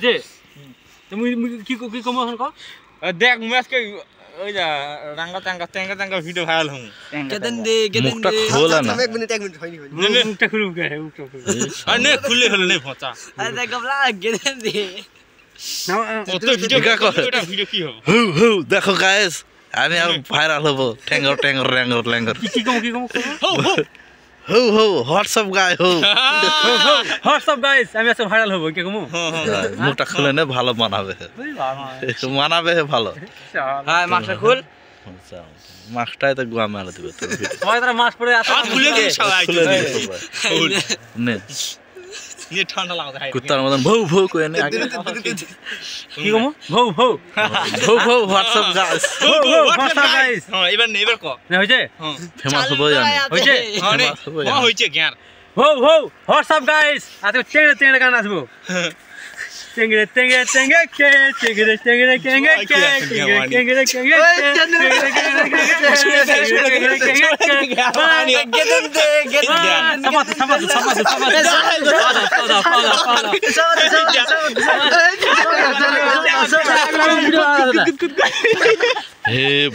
Vậy thì mình mình cái cái cái mua không có? Đẹp mua cái ơi giờ đang có tăng có tăng có tăng có video hay không? Cái tên đi cái tên đi. Mục tắc khui lên à? Mấy mình tăng mình thôi nhỉ? Nên mục tắc khui luôn cái mục tắc khui. Anh này khui lên hơn này phong trào. Anh ta gặp lại cái tên đi. Nào, ở đây video cái có. Hú hú, đẹp không guys? Anh em viral hơn vô. Tăng có tăng có tăng có tăng có. Kiki có kiki có. Hú hú. হো হো WhatsApp গাই হো WhatsApp guys আমি আজকে viral হব কে কমু মোটা খুলে নে ভালো মানাবে মানাবে ভালো হ্যাঁ মাসা খুল মাস্কটাই তো গুয়া মেলা দিবে তোমার মাস্ক পরে ये ঠান্ডা লাগতে হয় কুত্তার মতন ভৌ ভৌ কই না কি কম ভৌ ভৌ ভৌ ভৌ হোয়াটসঅ্যাপ গাইস ভৌ ভৌ হোয়াটসঅ্যাপ গাইস হ্যাঁ এবার এবার ক না হইছে হ্যাঁ ফেমাস হবো জান হইছে হ্যাঁ নে হ্যাঁ হইছে গ্যার ভৌ ভৌ হোয়াটসঅ্যাপ গাইস আজকে টেংড়ে টেংড়ে গান আসবো टेंगरे टेंगरे टेंगे के टेंगरे टेंगरे केंगे के टेंगरे टेंगरे केंगे Hey, hani